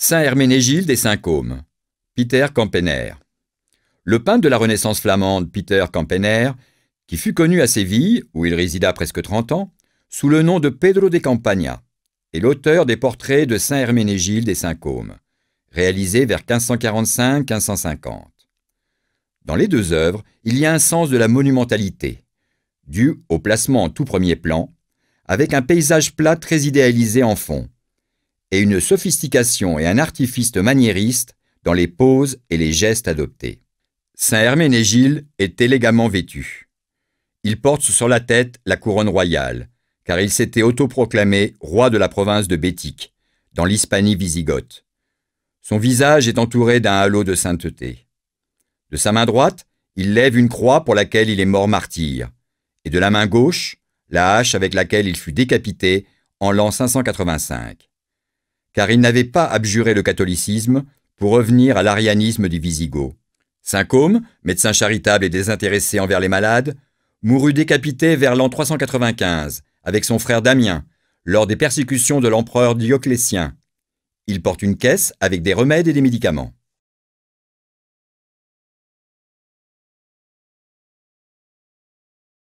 Saint Herménégilde des Saint Côme, Peter Campener. Le peintre de la Renaissance flamande, Peter Campener, qui fut connu à Séville, où il résida presque 30 ans, sous le nom de Pedro de Campagna, est l'auteur des portraits de Saint Herménégilde des Saint Côme, réalisés vers 1545-1550. Dans les deux œuvres, il y a un sens de la monumentalité, dû au placement en tout premier plan, avec un paysage plat très idéalisé en fond, et une sophistication et un artifice maniériste dans les poses et les gestes adoptés. Saint Herménégile est élégamment vêtu. Il porte sur la tête la couronne royale, car il s'était autoproclamé roi de la province de Bétique, dans l'Hispanie visigothe. Son visage est entouré d'un halo de sainteté. De sa main droite, il lève une croix pour laquelle il est mort martyr, et de la main gauche, la hache avec laquelle il fut décapité en l'an 585 car il n'avait pas abjuré le catholicisme pour revenir à l'arianisme des Visigoths. Saint-Côme, médecin charitable et désintéressé envers les malades, mourut décapité vers l'an 395 avec son frère Damien lors des persécutions de l'empereur Dioclétien. Il porte une caisse avec des remèdes et des médicaments.